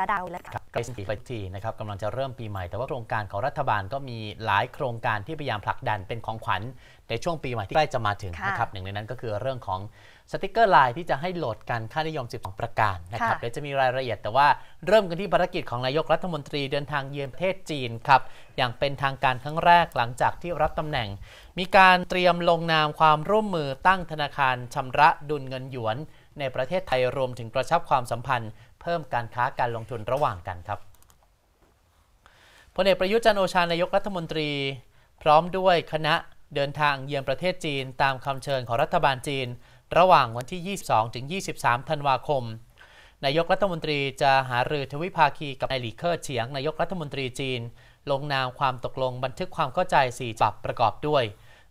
ระดาวแล้วค่ะใกล้สิ้นปีไปทีนะครับกำลังจะเริ่มปีใหม่แต่ว่าโครงการของรัฐบาลก็มีหลายโครงการที่พยายามผลักดันเป็นของขวัญ ในช่วงปีใหม่ที่ใกล้จะมาถึงนะครับหนึ่งในนั้นก็คือเรื่องของสติกเกอร์ไลน์ที่จะให้โหลดการค่านิยม12ประการนะครับเดี๋ยวจะมีรายละเอียดแต่ว่าเริ่มกันที่ภารกิจของนายกรัฐมนตรีเดินทางเยือนประเทศจีนครับอย่างเป็นทางการครั้งแรกหลังจากที่รับตำแหน่ง มีการเตรียมลงนามความร่วมมือตั้งธนาคารชำระดุลเงินหยวน ในประเทศไทยรวม ถึงกระชับความสัมพันธ์เพิ่มการค้าการลงทุนระหว่างกันครับพลเอกประยุทธ์จันโอชา นายกรัฐมนตรี พร้อมด้วยคณะเดินทางเยือนประเทศจีน ตามคำเชิญของรัฐบาลจีน ระหว่างวันที่ 22 ถึง 23 ธันวาคม นายกรัฐมนตรีจะหารือทวิภาคีกับนายหลีเคอร์เฉียงนายกรัฐมนตรีจีน ลงนามความตกลงบันทึกความเข้าใจ4ฉบับประกอบด้วย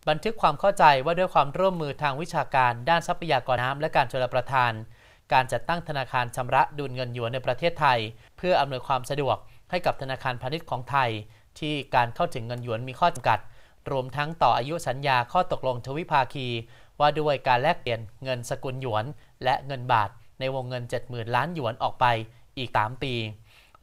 บันทึกความเข้าใจว่าด้วยความร่วมมือทางวิชาการด้านทรัพยากรน้ำและการชลประทานการจัดตั้งธนาคารชำระดุลเงินหยวนในประเทศไทย เพื่ออำนวยความสะดวกให้กับธนาคารพาณิชย์ของไทย ที่การเข้าถึงเงินหยวนมีข้อจำกัด รวมทั้งต่ออายุสัญญาข้อตกลงทวิภาคี ว่าด้วยการแลกเปลี่ยนเงินสกุลหยวนและเงินบาทในวงเงิน70,000ล้านหยวนออกไปอีก3ปี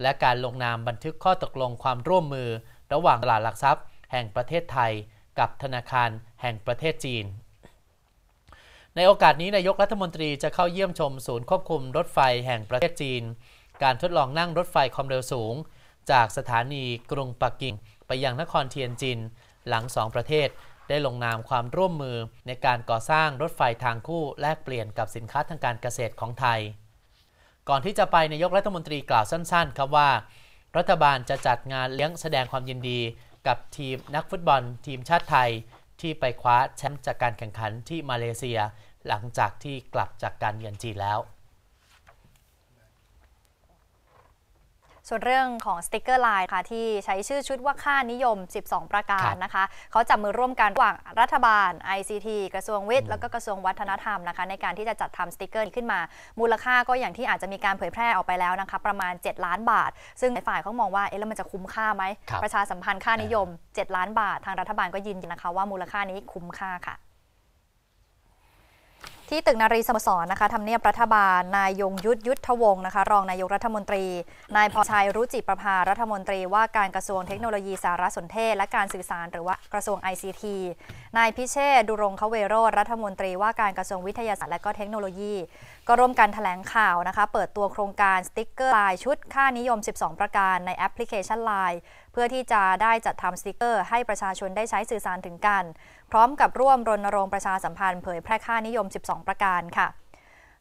และการลงนามบันทึกข้อตกลงความร่วมมือระหว่างตลาดหลักทรัพย์แห่งประเทศไทย กับธนาคารแห่งประเทศจีนในโอกาสนี้นายกรัฐมนตรีจะเข้าเยี่ยมชมศูนย์ควบคุมรถไฟแห่งประเทศจีน การทดลองนั่งรถไฟความเร็วสูง จากสถานีกรุงปักกิ่งไปยังนครเทียนจิน หลังสองประเทศได้ลงนามความร่วมมือในการก่อสร้างรถไฟทางคู่แลกเปลี่ยนกับสินค้าทางการเกษตรของไทย ก่อนที่จะไปนายกรัฐมนตรีกล่าวสั้น ๆครับว่า รัฐบาลจะจัดงานเลี้ยงแสดงความยินดีกับทีมนักฟุตบอลทีมชาติไทย ที่ไปคว้าแชมป์จากการแข่งขันที่มาเลเซียหลังจากที่กลับจากการเยือนจีนแล้ว ส่วนเรื่องของสติกเกอร์ไลน์ค่ะที่ใช้ชื่อชุดว่าค่านิยม 12 ประการนะคะเขาจับมือร่วมกันระหว่างรัฐบาล ICT กระทรวงวิทย์ แล้วก็กระทรวงวัฒนธรรมนะคะในการที่จะจัดทำสติกเกอร์ขึ้นมา มูลค่าก็อย่างที่อาจจะมีการเผยแพร่ออกไปแล้วนะคะประมาณ 7 ล้านบาท ซึ่งฝ่ายเขามองว่าเอ๊ะแล้วมันจะคุ้มค่าไหม ประชาสัมพันธ์ค่านิยม 7 ล้านบาท ทางรัฐบาลก็ยินนนะคะ ว่ามูลค่านี้คุ้มค่าค่ะที่ตึกนารีสโมสรนะคะทำเนียบรัฐบาลนายยงยุทธยุทธวงศ์นะคะรองนายกรัฐมนตรี นายพอชัยรุจิประภารัฐมนตรีว่าการกระทรวงเทคโนโลยีสารสนเทศและการสื่อสารหรือว่ากระทรวง ICT นายพิเชษดุรงคเวโรรัฐมนตรี ว่าการกระทรวงวิทยาศาสตร์และก็เทคโนโลยีก็ร่วมกันถแถลงข่าวนะคะ เปิดตัวโครงการสติกเกอร์ลายชุดค่านิยม 12 ประการในแอปพลิเคชัน l ล n e เพื่อที่จะได้จัดทำสติกเกอร์ให้ประชาชนได้ใช้สื่อสารถึงกัน พร้อมกับร่วมรณรงค์ประชาสัมพันธ์เผยแพร่ค่านิยม 12 ประการค่ะ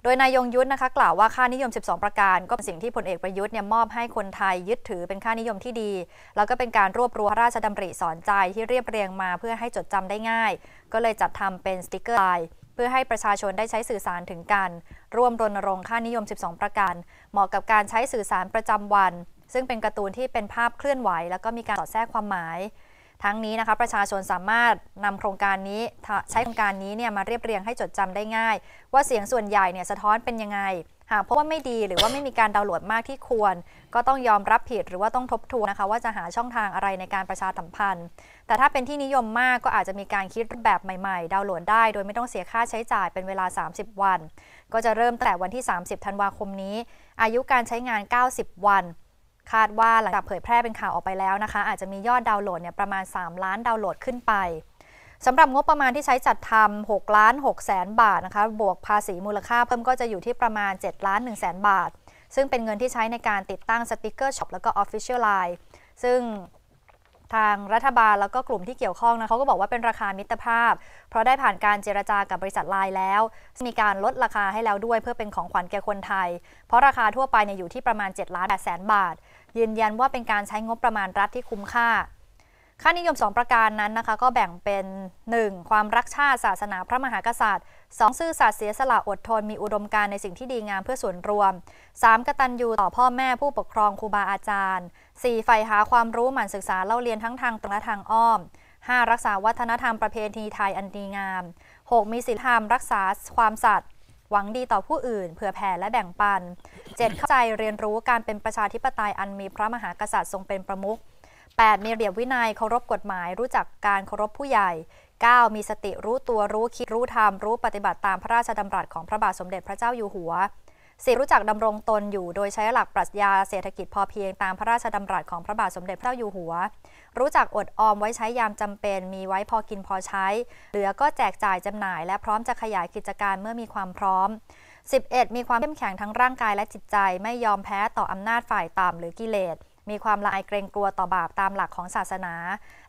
โดยนายยงยุทธนะคะ กล่าวว่าค่านิยม 12 ประการ ก็เป็นสิ่งที่พลเอกประยุทธ์เนี่ยมอบให้คนไทยยึดถือเป็นค่านิยมที่ดี แล้วก็เป็นการรวบรวมราชดำริสอนใจที่เรียบเรียงมาเพื่อให้จดจำได้ง่าย ก็เลยจัดทำเป็นสติกเกอร์ลายเพื่อให้ประชาชนได้ใช้สื่อสารถึงกัน ร่วมรณรงค์ค่านิยม 12 ประการ เหมาะกับการใช้สื่อสารประจำวัน ซึ่งเป็นการ์ตูนที่เป็นภาพเคลื่อนไหว แล้วก็มีการสอดแทรกความหมาย ทั้งนี้นะคะประชาชนสามารถนำโครงการนี้ใช้โครงการนี้เนี่ยมาเรียบเรียงให้จดจำได้ง่าย ว่าเสียงส่วนใหญ่เนี่ยสะท้อนเป็นยังไงหากพบว่าไม่ดีหรือว่าไม่มีการดาวน์โหลดมากที่ควร ก็ต้องยอมรับผิดหรือว่าต้องทบทวนนะคะว่าจะหาช่องทางอะไรในการประชาสัมพันธ์ แต่ถ้าเป็นที่นิยมมากก็อาจจะมีการคิดแบบใหม่ๆ ดาวน์โหลดได้ โดยไม่ต้องเสียค่าใช้จ่ายเป็นเวลา 30 วัน ก็จะเริ่มแต่วันที่ 30ธันวาคมนี้ อายุการใช้งาน 90 วัน คาดว่าหลังจากเผยแพร่เป็นข่าวออกไปแล้วนะคะอาจจะมียอดดาวน์โหลดเนี่ยประมาณ 3 ล้านดาวน์โหลดขึ้นไปสำหรับงบประมาณที่ใช้จัดทำ6ล้าน 6 แสนบาทนะคะ บวกภาษีมูลค่าเพิ่มก็จะอยู่ที่ประมาณ 7 ล้าน 1 แสนบาท ซึ่งเป็นเงินที่ใช้ในการติดตั้งสติกเกอร์ช็อปแล้วก็ออฟฟิเชียลไลน์ซึ่งทางรัฐบาลแล้วก็กลุ่มที่เกี่ยวข้องนะเขาก็บอกว่าเป็นราคามิตรภาพ เพราะได้ผ่านการเจรจากับบริษัทไลน์แล้ว มีการลดราคาให้แล้วด้วยเพื่อเป็นของขวัญแก่คนไทย เพราะราคาทั่วไปเนี่ยอยู่ที่ประมาณ7ล้าน8แสนบาท ยืนยันว่าเป็นการใช้งบประมาณรัฐที่คุ้มค่าค่านิยม 2 ประการนั้นนะคะก็แบ่งเป็น 1. ความรักชาติ ศาสนาพระมหากษัตริย์ 2. ซื่อสัตย์เสียสละอดทน มีอุดมการในสิ่งที่ดีงามเพื่อส่วนรวม 3. กตัญญูต่อพ่อแม่ผู้ปกครองครูบาอาจารย์ 4. ใฝ่หาความรู้หมั่นศึกษาเล่าเรียนทั้งทาง ตรงและทางอ้อม 5. รักษาวัฒนธรรมประเพณีไทยอันดีงาม 6. มีศีลธรรม รักษาความสัตย์หวังดีต่อผู้อื่นเผื่อแผ่และแบ่งปัน 7. เข้าใจเรียนรู้การเป็นประชาธิปไตยอันมีพระมหากษัตริย์ทรงเป็นประมุข8มีเบียบวินัยเคารพกฎหมายรู้จักการเคารพผู้ใหญ่ 9 มีสติรู้ตัวรู้คิดรู้ธรรมรู้ปฏิบัติตามพระราชดำรัสของพระบาทสมเด็จพระเจ้าอยู่หัวสิรู้จักดำรงตนอยู่โดยใช้หลักปรัชญาเศรษฐกิจพอเพียงตามพระราชดำรัสของพระบาทสมเด็จพระเจ้าอยู่หัว รู้จักอดออมไว้ใช้ยามจำเป็น มีไว้พอกินพอใช้ เหลือก็แจกจ่ายจำหน่าย และพร้อมจะขยายกิจการเมื่อมีความพร้อม 11. มีความเข้มแข็งทั้งร่างกายและจิตใจไม่ยอมแพ้ต่ออำนาจฝ่ายต่ำหรือกิเลสมีความละอายเกรงกลัวต่อบาปตามหลักของศาสนา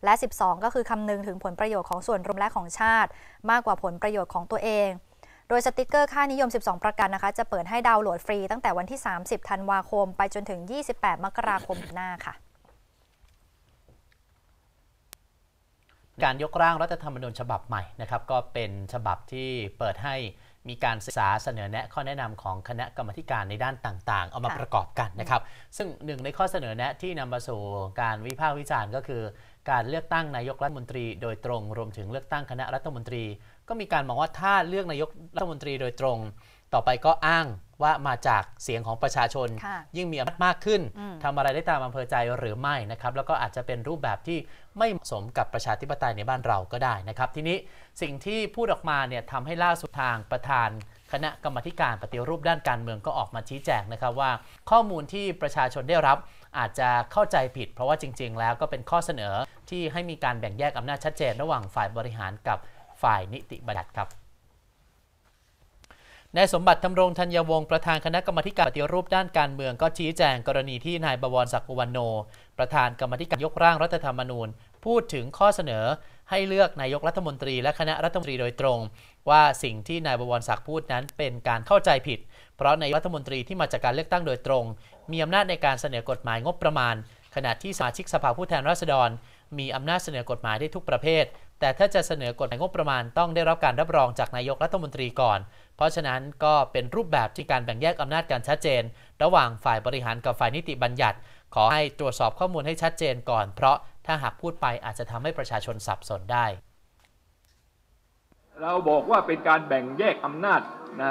และ 12 ก็คือคำนึงถึงผลประโยชน์ของส่วนรวมและของชาติ มากกว่าผลประโยชน์ของตัวเอง โดยสติกเกอร์ค่านิยม 12 ประการนะคะจะเปิดให้ดาวน์โหลดฟรีตั้งแต่วันที่ 30ธันวาคม ไปจนถึง 28 มกราคมหน้าค่ะ การยกร่างรัฐธรรมนูญฉบับใหม่นะครับก็เป็นฉบับที่เปิดให้มีการศึกษาเสนอแนะข้อแนะนำของคณะกรรมการในด้านต่าง ๆ เอามาประกอบกันนะครับ ซึ่งหนึ่ง ในข้อเสนอแนะที่นำมาสู่การวิพากษ์วิจารณ์ ก็คือการเลือกตั้งนายกรัฐมนตรีโดยตรง รวมถึงเลือกตั้งคณะรัฐมนตรี ก็มีการมองว่าถ้าเลือกนายกรัฐมนตรี โดยตรงต่อไปก็อ้างว่ามาจากเสียงของประชาชนยิ่งมีอำนาจมากขึ้น ทำอะไรได้ตามอำเภอใจหรือไม่นะครับแล้วก็อาจจะเป็นรูปแบบที่ไม่สมกับประชาธิปไตยในบ้านเราก็ได้นะครับ ทีนี้สิ่งที่พูดออกมาเนี่ยทำให้ล่าสุดทางประธานคณะกรรมการปฏิรูปด้านการเมืองก็ออกมาชี้แจงนะครับ ว่าข้อมูลที่ประชาชนได้รับ อาจจะเข้าใจผิด เพราะว่าจริง ๆ แล้วก็เป็นข้อเสนอที่ให้มีการแบ่งแยกอำนาจชัดเจนระหว่างฝ่ายบริหารกับฝ่ายนิติบัญญัติครับนายสมบัติทำรงธัญวงศ์ประธานคณะกรรมการปฏิรูปด้านการเมือง ก็ชี้แจงกรณีที่นายบวรศักดิ์อวันโนประธานกรรมการยกร่างรัฐธรรมนูญ พูดถึงข้อเสนอให้เลือกนายกรัฐมนตรีและคณะรัฐมนตรีโดยตรง ว่าสิ่งที่นายบวรศักดิ์พูดนั้นเป็นการเข้าใจผิด เพราะนายรัฐมนตรีที่มาจากการเลือกตั้งโดยตรง มีอำนาจในการเสนอกฎหมายงบประมาณ ขณะที่สมาชิกสภาผู้แทนราษฎร มีอำนาจเสนอกฎหมายได้ทุกประเภทแต่ถ้าจะเสนอกฎหมายงบประมาณต้องได้รับการรับรองจากนายกรัฐมนตรีก่อน เพราะฉะนั้นก็เป็นรูปแบบที่การแบ่งแยกอำนาจกันชัดเจน ระหว่างฝ่ายบริหารกับฝ่ายนิติบัญญัติ ขอให้ตรวจสอบข้อมูลให้ชัดเจนก่อน เพราะถ้าหากพูดไปอาจจะทำให้ประชาชนสับสนได้ เราบอกว่าเป็นการแบ่งแยกอำนาจนะ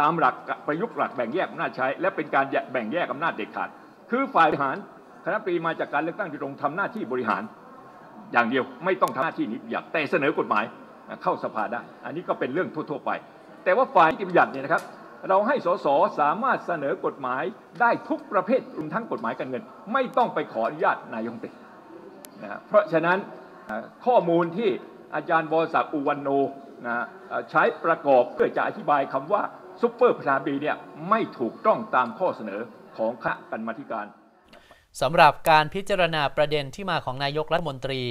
ตามหลักประยุกต์หลักแบ่งแยกอำนาจใช้ และเป็นการแบ่งแยกอำนาจเด็ดขาดคือฝ่ายบริหารคณะปรีมาจากการเลือกตั้งดย่รงทำหน้าที่บริหารอย่างเดียวไม่ต้องทำหน้าที่นิติบัญญัติแต่เสนอกฎหมายเข้าสภาได้ อันนี้ก็เป็นเรื่องทั่วๆไป แต่ว่าฝ่ายนิติบัญญัติเนี่ยนะครับเราให้สสสามารถเสนอกฎหมายได้ทุกประเภทรวมทั้งกฎหมายการเงิน ไม่ต้องไปขออนุญาตนายมนตรีนะเพราะฉะนั้นข้อมูลที่อาจารย์วรศักดิ์อุวันโนนะใช้ประกอบเพื่อจะอธิบายคำว่าซุปเปอร์พลาบีเนี่ยไม่ถูกต้องตามข้อเสนอของคณะกรรมการสำหรับการพิจารณาประเด็นที่มาของนายกรัฐมนตรี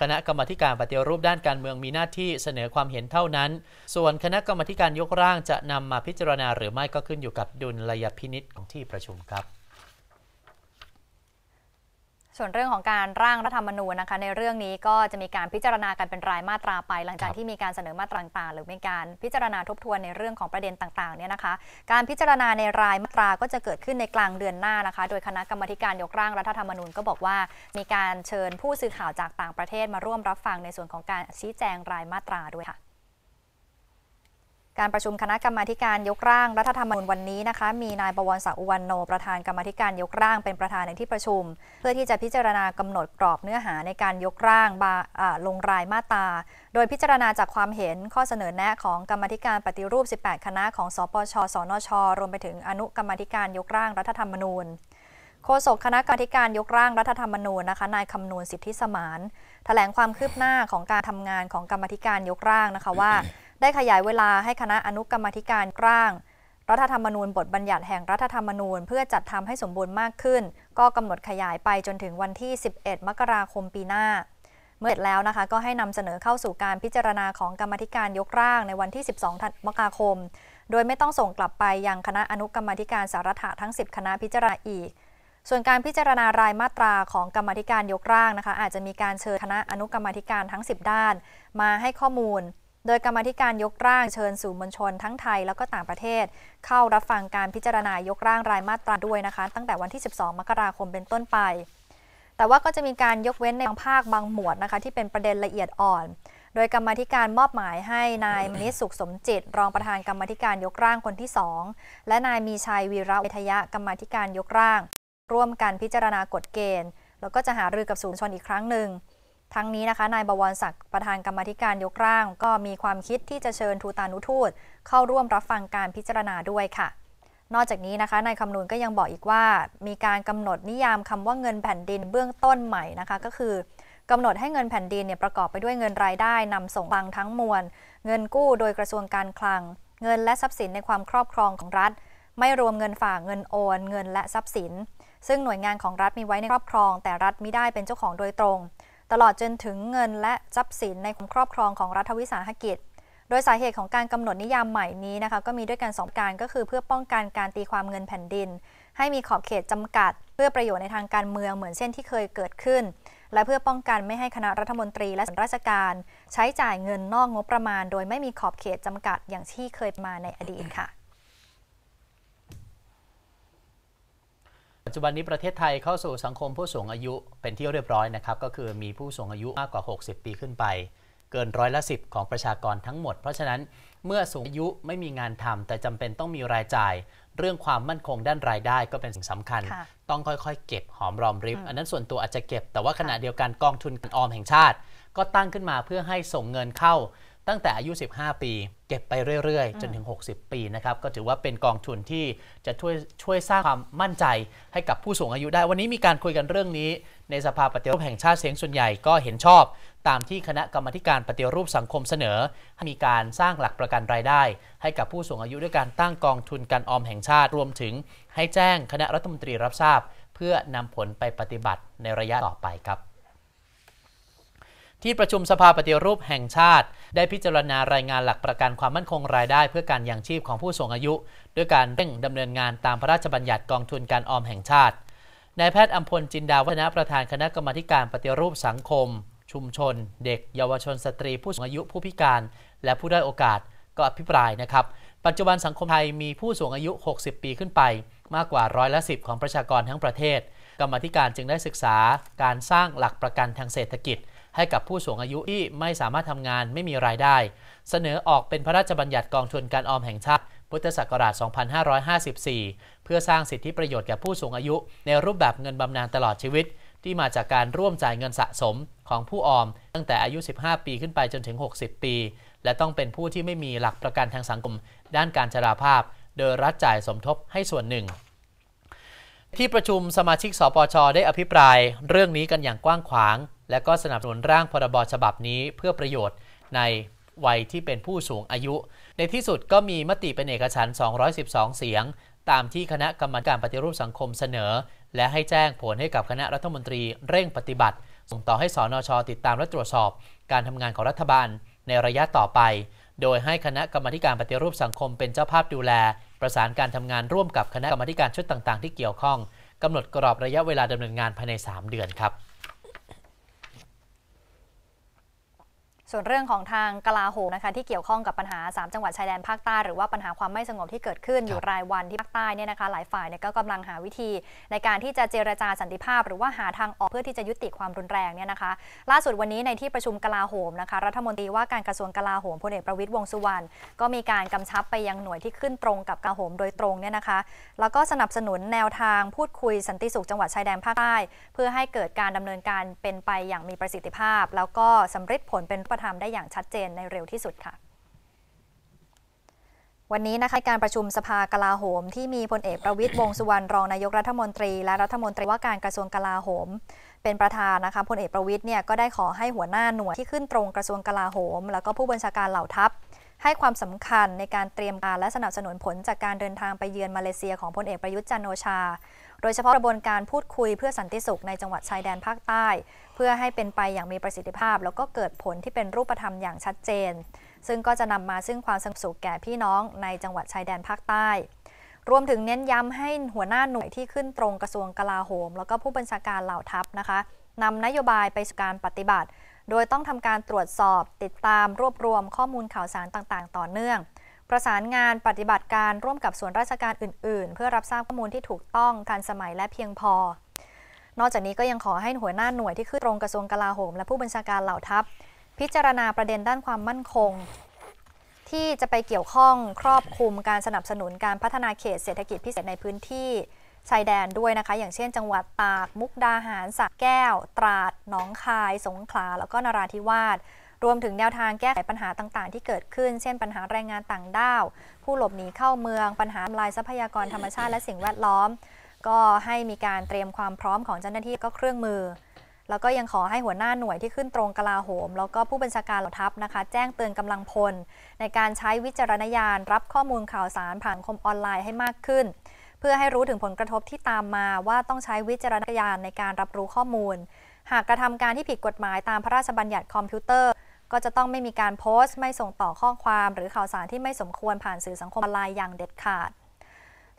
คณะกรรมการปฏิรูปด้านการเมืองมีหน้าที่เสนอความเห็นเท่านั้น ส่วนคณะกรรมการยกร่างจะนำมาพิจารณาหรือไม่ก็ขึ้นอยู่กับดุลยพินิษของที่ประชุมครับส่วนเรื่องของการร่างรัฐธรรมนูญนะคะในเรื่องนี้ก็จะมีการพิจารณากันเป็นรายมาตราไป หลังจากที่มีการเสนอมาตราต่างๆ หรือมีการพิจารณาทบทวนในเรื่องของประเด็นต่างๆเนี่ยนะคะการพิจารณาในรายมาตราก็จะเกิดขึ้นในกลางเดือนหน้านะคะ โดยคณะกรรมการยกร่างรัฐธรรมนูญก็บอกว่า มีการเชิญผู้สื่อข่าวจากต่างประเทศมาร่วมรับฟังในส่วนของการชี้แจงรายมาตราด้วยค่ะการประชุมคณะกรรมาการยกร่างรัฐธรรมนูญวันนี้นะคะมีนายประวรศักดิ์อุวันโนประธานกรรมาการยกร่าง เป็นประธานในที่ประชุม เพื่อที่จะพิจารณากำหนดกรอบเนื้อหาในการยกร่างาลงรายมาตราโดยพิจารณาจากความเห็นข้อเสนอแนะของกรรมธิการปฏิรูป 18 คณะของสปชสนชรวมไปถึงอนุกรรมธิการยกร่างรัฐธรรมนูญ โฆษกคณะกรรมการยกร่างรัฐธรรมนูญนะคะนายคำนวณสิทธิสมานถแถลงความคืบหน้าของการทำงานของกรรมธิการยกร่างนะคะว่าได้ขยายเวลาให้คณะอนุกรรมธิการร่าง รัฐธรรมนูญ บทบัญญัติแห่งรัฐธรรมนูญ เพื่อจัดทำให้สมบูรณ์มากขึ้น ก็กำหนดขยายไปจนถึงวันที่ 11 มกราคมปีหน้า เมื่อเสร็จแล้วนะคะ ก็ให้นำเสนอเข้าสู่การพิจารณาของกรรมธิการยกร่าง ในวันที่ 12 มกราคม โดยไม่ต้องส่งกลับไปยังคณะอนุกรรมธิการสารถะทั้ง 10 คณะพิจารณาอีก ส่วนการพิจารณารายมาตราของกรรมธิการยกร่างนะคะ อาจจะมีการเชิญคณะอนุกรรมธิการทั้ง 10 ด้าน มาให้ข้อมูลโดยกรรมธิการยกร่างเชิญสื่อมวลชนทั้งไทยแล้วก็ต่างประเทศ เข้ารับฟังการพิจารณายกร่างรายมาตรา ด้วยนะคะ ตั้งแต่วันที่ 12 มกราคมเป็นต้นไป แต่ว่าก็จะมีการยกเว้นในบางภาคบางหมวดนะคะ ที่เป็นประเด็นละเอียดอ่อน โดยกรรมธิการมอบหมายให้นายมนิสุขสมจิตรองประธานกรรมธิการยกร่างคนที่ 2 และนายมีชัยวีระเวทยะกรรมธิการยกร่าง ร่วมกันพิจารณากฎเกณฑ์ แล้วก็จะหารือกับสูงชนอีกครั้งหนึ่งทั้งนี้นะคะ นายบวรศักดิ์ประธานกรรมธิการยกร่าง ก็มีความคิดที่จะเชิญทูตานุทูต เข้าร่วมรับฟังการพิจารณาด้วยค่ะ นอกจากนี้นะคะนายคำนูนก็ยังบอกอีกว่า มีการกำหนดนิยามคำว่าเงินแผ่นดินเบื้องต้นใหม่นะคะก็คือกำหนดให้เงินแผ่นดินเนี่ยประกอบไปด้วยเงินรายได้นำส่งบังทั้งมวลเงินกู้โดยกระทรวงการคลัง เงินและทรัพย์สินในความครอบครองของรัฐ ไม่รวมเงินฝากเงินโอน เงินและทรัพย์สิน ซึ่งหน่วยงานของรัฐมีไว้ในครอบครอง แต่รัฐไม่ได้เป็นเจ้าของโดยตรงตลอดจนถึงเงินและทรัพย์สินในครอบครองของรัฐวิสาหกิจ โดยสาเหตุของการกำหนดนิยามใหม่นี้นะคะก็มีด้วยกันสองการก็คือ เพื่อป้องกันการตีความเงินแผ่นดิน ให้มีขอบเขตจำกัดเพื่อประโยชน์ในทางการเมืองเหมือนเช่นที่เคยเกิดขึ้น และเพื่อป้องกันไม่ให้คณะรัฐมนตรีและส่วนราชการใช้จ่ายเงินนอกงบประมาณโดยไม่มีขอบเขตจำกัดอย่างที่เคยมาในอดีตค่ะปัจจุบันนี้ประเทศไทยเข้าสู่สังคมผู้สูงอายุเป็นที่เรียบร้อยนะครับ ก็คือมีผู้สูงอายุมากกว่า 60 ปีขึ้นไป เกินร้อยละสิบของประชากรทั้งหมด เพราะฉะนั้นเมื่อสูงอายุไม่มีงานทำ แต่จำเป็นต้องมีรายจ่าย เรื่องความมั่นคงด้านรายได้ก็เป็นสิ่งสำคัญ ต้องค่อยๆเก็บหอมรอมริบอันนั้นส่วนตัวอาจจะเก็บแต่ว่าขณะเดียวกันกองทุนออมแห่งชาติ ก็ตั้งขึ้นมาเพื่อให้ส่งเงินเข้าตั้งแต่อายุ 15 ปี เก็บไปเรื่อยๆ จนถึง 60 ปีนะครับก็ถือว่าเป็นกองทุนที่จะช่วยช่วยสร้างความมั่นใจให้กับผู้สูงอายุได้ วันนี้มีการคุยกันเรื่องนี้ ในสภาปฏิรูปแห่งชาติเสียงส่วนใหญ่ก็เห็นชอบ ตามที่คณะกรรมการปฏิรูปสังคมเสนอให้มีการสร้างหลักประกันรายได้ ให้กับผู้สูงอายุด้วยการตั้งกองทุนการออมแห่งชาติรวมถึงให้แจ้งคณะรัฐมนตรีรับทราบเพื่อนำผลไปปฏิบัติในระยะต่อไปครับที่ประชุมสภาปฏิรูปแห่งชาติ ได้พิจารณารายงานหลักประกันความมั่นคงรายได้ เพื่อการยังชีพของผู้สูงอายุด้วยการเร่งดำเนินงานตามพระราชบัญญัติกองทุนการออมแห่งชาติ นายแพทย์อัมพลจินดาวัฒนะประธานคณะกรรมาการปฏิรูปสังคม ชุมชน เด็กเยาวชนสตรีผู้สูงอายุผู้พิการ และผู้ได้โอกาสก็อภิปรายนะครับ ปัจจุบันสังคมไทยมีผู้สูงอายุ 60 ปีขึ้นไป มากกว่าร้อยละสิบของประชากรทั้งประเทศกรรมธิการจึงได้ศึกษาการสร้างหลักประกันทางเศรษฐกิจให้กับผู้สูงอายุที่ไม่สามารถทำงานไม่มีรายได้ เสนอออกเป็นพระราชบัญญัติกองทุนการออมแห่งชาติพุทธศักราช2554 เพื่อสร้างสิทธิประโยชน์แก่ผู้สูงอายุในรูปแบบเงินบำนาญตลอดชีวิตที่มาจากการร่วมจ่ายเงินสะสมของผู้ออมตั้งแต่อายุ 15 ปีขึ้นไปจนถึง 60 ปี และต้องเป็นผู้ที่ไม่มีหลักประกันทางสังคมด้านการชราภาพ โดยรัฐจ่ายสมทบให้ส่วนหนึ่ง ที่ประชุมสมาชิกสปชได้อภิปรายเรื่องนี้กันอย่างกว้างขวางและก็สนับสนุนร่างพรบฉบับนี้เพื่อประโยชน์ในวัยที่เป็นผู้สูงอายุ ในที่สุดก็มีมติเป็นเอกฉันท์ 212 เสียง ตามที่คณะกรรมการปฏิรูปสังคมเสนอ และให้แจ้งผลให้กับคณะรัฐมนตรีเร่งปฏิบัติ ส่งต่อให้สนชติดตามและตรวจสอบการทำงานของรัฐบาลในระยะต่อไป โดยให้คณะกรรมการปฏิรูปสังคมเป็นเจ้าภาพดูแล ประสานการทำงานร่วมกับคณะกรรมการชุดต่าง ๆ ที่เกี่ยวข้องกำหนดกรอบระยะเวลาดำเนินงานภายใน 3 เดือนครับส่วนเรื่องของทางกลาโหมนะคะที่เกี่ยวข้องกับปัญหา 3 จังหวัดชายแดนภาคใต้หรือว่าปัญหาความไม่สงบที่เกิดขึ้นอยู่รายวันที่ภาคใต้เนี่ยนะคะหลายฝ่ายเนี่ยก็กำลังหาวิธี ในการที่จะเจรจาสันติภาพหรือว่าหาทางออกเพื่อที่จะยุติความรุนแรงเนี่ยนะคะล่าสุดวันนี้ในที่ประชุมกลาโหมนะคะรัฐมนตรีว่าการกระทรวงกลาโหมพลเอกประวิตยวงสุวรรณก็มีการกำชับไปยังหน่วยที่ขึ้นตรงกับกลาโหมโดยตรงเนี่ยนะคะ แล้วก็สนับสนุนแนวทางพูดคุยสันติสุขจังหวัดชายแดนภาคใต้ เพื่อให้เกิดการดำเนินการเป็นไปอย่างมีประสิทธิภาพ แล้วก็สำเร็จผลเป็นประธรรมได้อย่างชัดเจนในเร็วที่สุดค่ะ วันนี้นะคะการประชุมสภากลาโหมที่มีพลเอกประวิทย์วงสุวรรณรองนายกรัฐมนตรีและรัฐมนตรีว่าการกระทรวงกลาโหม เป็นประธานนะคะพลเอกประวิทย์เนี่ยก็ได้ขอให้หัวหน้าหน่วย ที่ขึ้นตรงกระทรวงกลาโหม แล้วก็ผู้บัญชาการเหล่าทัพให้ความสำคัญในการเตรียมการและสนับสนุนผลจากการเดินทางไปเยือนมาเลเซียของพลเอกประยุทธ์จันโอชา โดยเฉพาะกระบวนการพูดคุยเพื่อสันติสุขในจังหวัดชายแดนภาคใต้ เพื่อให้เป็นไปอย่างมีประสิทธิภาพแล้วก็เกิดผลที่เป็นรูปธรรมอย่างชัดเจน ซึ่งก็จะนำมาซึ่งความสงบสุขแก่พี่น้องในจังหวัดชายแดนภาคใต้ รวมถึงเน้นย้ำให้หัวหน้าหน่วยที่ขึ้นตรงกระทรวงกลาโหม แล้วก็ผู้บัญชาการเหล่าทัพนะคะนำนโยบายไปสู่การปฏิบัติโดยต้องทำการตรวจสอบติดตามรวบรวม ข้อมูลข่าวสารต่างๆ ต่อเนื่อง ประสานงานปฏิบัติการร่วมกับส่วนราชการอื่น ๆ เพื่อรับทราบ ข้อมูลที่ถูกต้องทันสมัยและเพียงพอ นอกจากนี้ก็ยังขอให้หัวหน้าหน่วยที่ ขึ้น ตรงกระทรวงกลาโหม และผู้บัญชาการเหล่าทัพพิจารณาประเด็นด้านความมั่นคง ที่จะไปเกี่ยวข้องครอบคลุมการสนับสนุนการพัฒนาเขตเศรษฐกิจพิเศษในพื้นที่ชายแดนด้วยนะคะอย่างเช่นจังหวัดตาก มุกดาหารสระแก้ว ตราด หนองคาย สงขลาแล้วก็นราธิวาสรวมถึงแนวทางแก้ไขปัญหาต่างๆ ที่เกิดขึ้น เช่นปัญหาแรงงานต่างด้าว ผู้หลบหนีเข้าเมืองปัญหาลายทรัพยากรธรรมชาติและสิ่งแวดล้อม ก็ให้มีการเตรียมความพร้อมของเจ้าหน้าที่ก็เครื่องมือ แล้วก็ยังขอให้หัวหน้าหน่วยที่ขึ้นตรงกลาโหม แล้วก็ผู้บัญชาการเหล่าทัพนะคะ แจ้งเตือนกำลังพล ในการใช้วิจารณญาณรับข้อมูลข่าวสารผ่านคมออนไลน์ให้มากขึ้นเพื่อให้รู้ถึงผลกระทบที่ตามมาว่าต้องใช้วิจารณญาณในการรับรู้ข้อมูล หากกระทำการที่ผิดกฎหมายตามพระราชบัญญัติคอมพิวเตอร์ ก็จะต้องไม่มีการโพสต์ไม่ส่งต่อข้อความหรือข่าวสารที่ไม่สมควรผ่านสื่อสังคมออนไลน์อย่างเด็ดขาด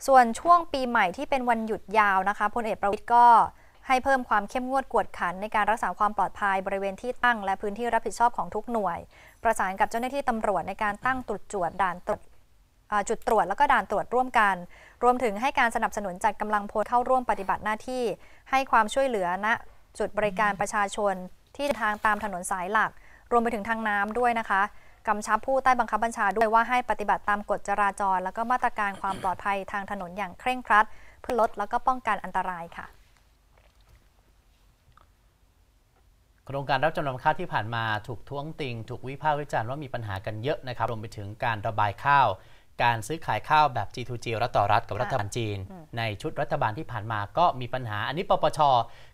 ส่วนช่วงปีใหม่ที่เป็นวันหยุดยาวนะคะพลเอกประวิตยก็ ให้เพิ่มความเข้มงวดกวดขันในการรักษาความปลอดภัย บริเวณที่ตั้งและพื้นที่รับผิดชอบของทุกหน่วย ประสานกับเจ้าหน้าที่ตำรวจในการตั้งตรวจด่านตรวจจุดตรวจแล้วก็ด่านตรวจร่วมกัน รวมถึงให้การสนับสนุนจัดกำลังพลเข้าร่วมปฏิบัติหน้าที่ ให้ความช่วยเหลือณจุดบริการประชาชนที่ทางตามถนนสายหลัก รวมไปถึงทางน้ำด้วยนะคะกำชับผู้ใต้บังคับบัญชาด้วยว่าให้ปฏิบัติตามกฎจราจร แล้วก็มาตรการความปลอดภัยทางถนนอย่างเคร่งครัด เพื่อลดแล้วก็ป้องกันอันตรายค่ะ โครงการรับจำนำข้าวที่ผ่านมาถูกท้วงติงถูกวิพากษ์วิจารณ์ว่ามีปัญหากันเยอะนะครับ รวมไปถึงการระบายข้าวการซื้อขายข้าวแบบ G2G รัฐต่อรัฐกับรัฐบาลจีน ในชุดรัฐบาลที่ผ่านมาก็มีปัญหาอันนี้ปปช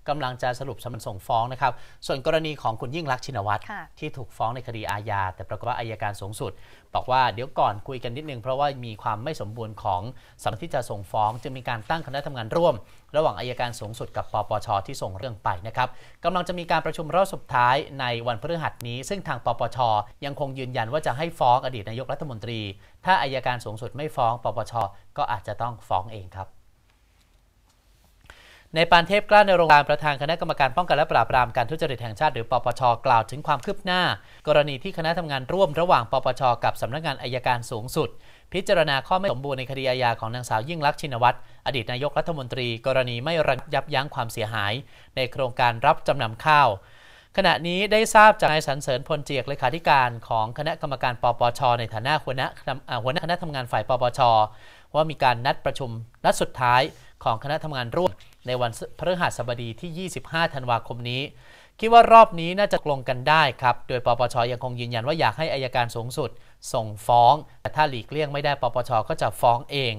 กำลังจะสรุปสำนันส่งฟ้องนะครับ ส่วนกรณีของคุณยิ่งรักชินวัตรที่ถูกฟ้องในคดีอาญาแต่ปรากฏว่าอายการสูงสุด บอกว่าเดี๋ยวก่อนคุยกันนิดนึงเพราะว่ามีความไม่สมบูรณ์ของสำนันที่จะส่งฟ้อง จึงมีการตั้งคณะทำงานร่วม ระหว่างอายการสูงสุดกับ ปปชที่ส่งเรื่องไปนะครับกำลังจะมีการประชุมรอบสุดท้ายในวันพฤหัสนี้ ซึ่งทางปปชยังคงยืนยันว่าจะให้ฟ้องอดีตนายกรัฐมนตรี ถ้าอายการสูงสุดไม่ฟ้อง ปปชก็อาจจะต้องฟ้องเองครับในปานเทพกล้าในโรงการประธานคณะกรรมการป้องกันและปราบปรามการทุจริตแห่งชาติหรือปปช กล่าวถึงความคืบหน้า กรณีที่คณะทำงานร่วมระหว่าง ปปช กับสำนักงานอายการสูงสุด พิจารณาข้อไม่สมบูรณ์ในคดีอาญาของนางสาวยิ่งลักษณ์ชินวัตรอดีตนายกรัฐมนตรี กรณีไม่ระยับยั้งความเสียหาย ในโครงการรับจำนำข้าวขณะนี้ได้ทราบจากนายสรรเสริญพลเจียกเลขาธิการของคณะกรรมการปปชในฐานะหัวหน้าหัวหน้าคณะทำงานฝ่ายปปชว่ามีการนัดประชุมนัดสุดท้ายของคณะทำงานร่วมในวันพฤหัสบดีที่ 25ธันวาคมนี้ คิดว่ารอบนี้น่าจะลงกันได้ครับ โดยปปชยังคงยืนยันว่าอยากให้อายการสูงสุด ส่งฟ้อง แต่ถ้าหลีกเลี่ยงไม่ได้ปปชก็จะฟ้องเอง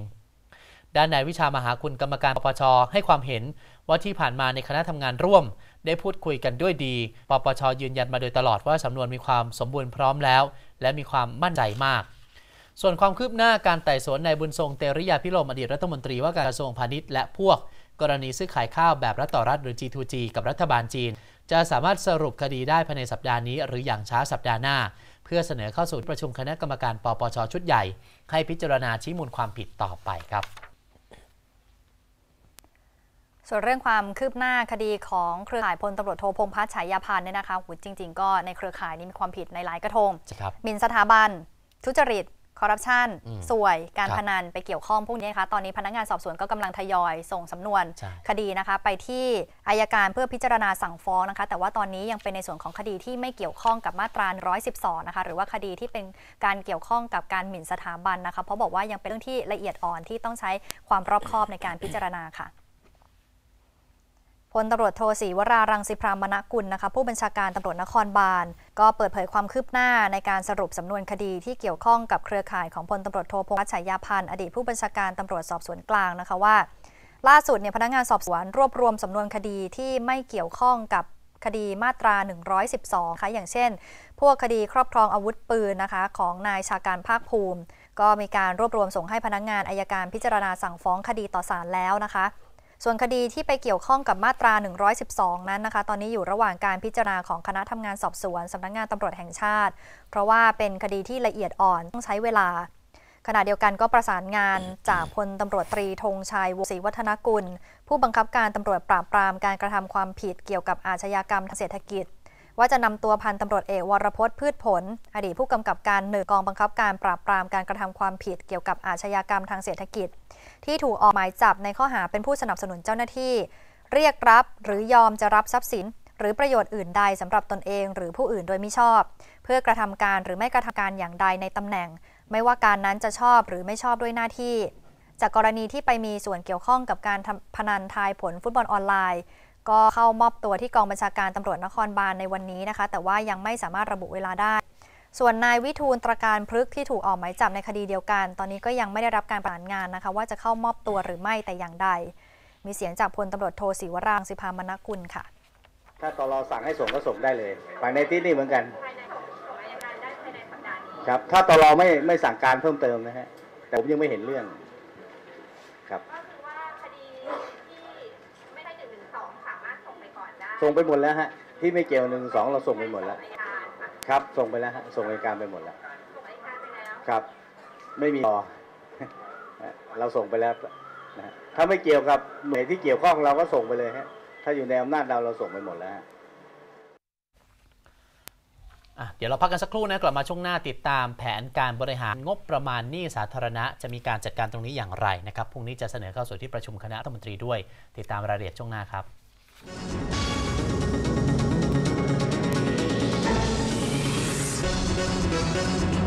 ด้านนายวิชามหาคุณกรรมการปปชให้ความเห็นว่าที่ผ่านมาในคณะทำงานร่วม ได้พูดคุยกันด้วยดี ปปชยืนยันมาโดยตลอดว่าสานวนมีความสมบูรณ์พร้อมแล้ว และมีความมั่นใจมาก ส่วนความคืบหน้าการไต่สวนนายบุญทรงเตริยาพิรมอดีตรัฐมนตรีว่าการกระทรวงพาณิชย์และพวกกรณีซื้อขายข้าวแบบรัฐต่อรัฐหรือ G2G กับรัฐบาลจีน จะสามารถสรุปคดีได้ภายในสัปดาห์นี้หรืออย่างช้าสัปดาห์หน้า เพื่อเสนอเข้าสู่ประชุมคณะกรรมการปปชชุดใหญ่ ให้พิจารณาชี้มูลความผิดต่อไปครับ ส่วนเรื่องความคืบหน้าคดีของเครือข่ายพลตำรวจโทพงพัชชฉายาพันธ์เนี่ยนะคะจริงๆก็ในเครือข่ายนี้มีความผิดในหลายกระทงมินสถาบัน ทุจริตคอร์รัปชันสวยการพนันไปเกี่ยวข้องพวกนี้นะคะตอนนี้พนักงานสอบสวนก็กำลังทยอยส่งสำนวนคดีนะคะไปที่อายการเพื่อพิจารณาสั่งฟ้องนะคะ แต่ว่าตอนนี้ยังเป็นในส่วนของคดีที่ไม่เกี่ยวข้องกับมาตรา 112 นะคะ หรือว่าคดีที่เป็นการเกี่ยวข้องกับการหมิ่นสถาบันนะคะเพราะบอกว่ายังเป็นเรื่องที่ละเอียดอ่อนที่ต้องใช้ความรอบคอบในการพิจารณาค่ะพลตำรวจโทศรีวรารังสิพรามณกุลนะคะ ผู้บัญชาการตำรวจนครบาล ก็เปิดเผยความคืบหน้าในการสรุปสำนวนคดีที่เกี่ยวข้องกับเครือข่ายของพลตำรวจโทพงษ์ฉายาพันธ์อดีตผู้บัญชาการตำรวจสอบสวนกลางนะคะว่า ล่าสุดเนี่ยพนักงานสอบสวนรวบรวมสำนวนคดีที่ไม่เกี่ยวข้องกับคดีมาตรา 112ค่ะอย่างเช่น พวกคดีครอบครองอาวุธปืนนะคะ ของนายชาการภาคภูมิ ก็มีการรวบรวมส่งให้พนักงงานอายการพิจารณาสั่งฟ้องคดีต่อศาลแล้วนะคะส่วนคดีที่ไปเกี่ยวข้องกับมาตรา 112 นั้นนะคะ ตอนนี้อยู่ระหว่างการพิจารณาของคณะทำงานสอบสวนสำนักงงานตำรวจแห่งชาติ เพราะว่าเป็นคดีที่ละเอียดอ่อนต้องใช้เวลา ขณะเดียวกันก็ประสานงานจากพลตำรวจตรีธงชัยวศรีวัฒนกุล ผู้บังคับการตำรวจปราบปรามการกระทำความผิดเกี่ยวกับอาชญากรรมทางเศรษฐกิจว่าจะนำตัวพันตำรวจเอกวรพจน์พืชผล อดีตผู้กำกับการหนึ่งกองบังคับการปราบปรามการกระทำความผิดเกี่ยวกับอาชญากรรมทางเศรษฐกิจ ที่ถูกออกหมายจับในข้อหาเป็นผู้สนับสนุนเจ้าหน้าที่ เรียกรับหรือยอมจะรับทรัพย์สิน หรือประโยชน์อื่นใดสำหรับตนเองหรือผู้อื่นโดยมิชอบ เพื่อกระทำการหรือไม่กระทำการอย่างใดในตำแหน่ง ไม่ว่าการนั้นจะชอบหรือไม่ชอบด้วยหน้าที่ จากกรณีที่ไปมีส่วนเกี่ยวข้องกับการพนันทายผลฟุตบอลออนไลน์ก็เข้ามอบตัวที่กองบัญชาการตำรวจนครบาลในวันนี้นะคะ แต่ว่ายังไม่สามารถระบุเวลาได้ ส่วนนายวิทูลตรการพฤกษ์ที่ถูกออกหมายจับในคดีเดียวกัน ตอนนี้ก็ยังไม่ได้รับการประสานงานนะคะว่าจะเข้ามอบตัวหรือไม่แต่อย่างใดมีเสียงจากพลตำรวจโทศิวรางสิพามนกุลค่ะ ถ้าตรอสั่งให้ส่งก็ส่งได้เลยภายในที่นี่เหมือนกันครับถ้าตรอไม่ไม่สั่งการเพิ่มเติมนะฮะแต่ผมยังไม่เห็นเรื่องส่งไปหมดแล้วฮะที่ไม่เกี่ยวหนึ่งสองเราส่งไปหมดแล้ว ครับส่งไปแล้วฮะส่งรายการไปหมดแล้ว ครับ ไม่มีต่อเราส่งไปแล้วถ้าไม่เกี่ยวกับหน่วยที่เกี่ยวข้องเราก็ส่งไปเลยฮะถ้าอยู่ในอำนาจเราเราส่งไปหมดแล้วะเดี๋ยวเราพักกันสักครู่นะกลับมาช่วงหน้าติดตามแผนการบริหารงบประมาณหนี้สาธารณะจะมีการจัดการตรงนี้อย่างไรนะครับพรุ่งนี้จะเสนอเข้าสู่ที่ประชุมคณะรัฐมนตรีด้วยติดตามรายละเอียดช่วงหน้าครับ Thank you.